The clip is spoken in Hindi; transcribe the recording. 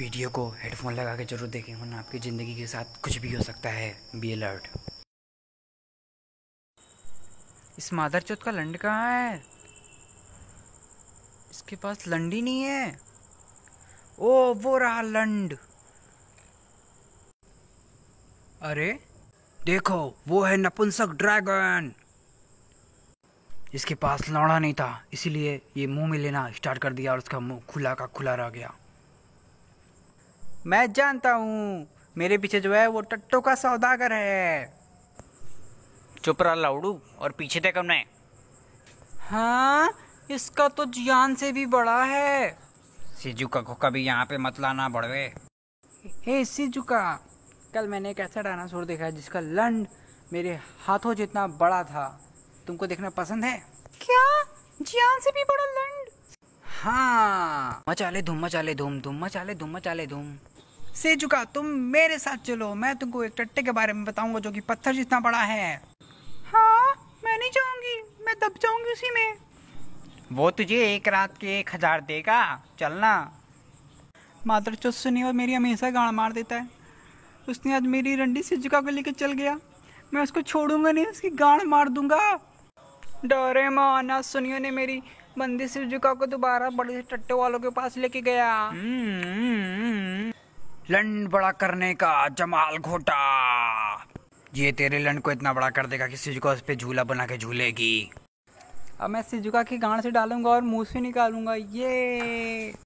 वीडियो को हेडफोन लगा के ज़रूर देखें वरना आपकी ज़िंदगी के साथ कुछ भी हो सकता है बी अलर्ट इस मादर चौथ का लंड कहाँ है इसके पास लंडी नहीं है ओ वो रहा लंड अरे देखो वो है नपुंसक ड्रैगन इसके पास लौड़ा नहीं था इसीलिए ये मुंह में लेना स्टार्ट कर दिया और उसका मुंह खुला का खुला रह गया मैं जानता हूँ मेरे पीछे जो है वो टट्टो का सौदागर है चुपरा लाउडू और पीछे थे कमने हाँ इसका तो जान से भी बड़ा है सिजू का को कभी यहाँ पे मत लाना बड़वे हे सिजू का कल मैंने एक ऐसा डायनासोर देखा जिसका लंड मेरे हाथों जितना बड़ा था तुमको देखना पसंद है क्या जान से भी बड़ा लंड हाँ मचाले धूम मचाले धूम धूम मचाले धूम मचाले धूम से चुका तुम मेरे साथ चलो मैं तुमको एक टट्टे के बारे में बताऊंगा जो कि पत्थर जितना बड़ा है हाँ मैं नहीं जाऊंगी मैं दब जाऊंगी उसी में वो तुझे एक रात के एक हजार देगा चलना मात्र चुस्त सुनी और मेरी हमेशा गाड़ मार देता है उसने आज मेरी रंडी से जुका को लेकर चल गया मैं उसको छोड़ूंगा नहीं उसकी गाड़ मार दूंगा डोरेमोन आज सुनियो ने मेरी बंदी शिवजुका को दोबारा बड़े टट्टे वालों के पास लेके गया हम्म। लंड बड़ा करने का जमाल घोटा ये तेरे लंड को इतना बड़ा कर देगा कि सिजुका उस पर झूला बना के झूलेगी अब मैं सिजुका की गांड से डालूंगा और मुंह से निकालूंगा ये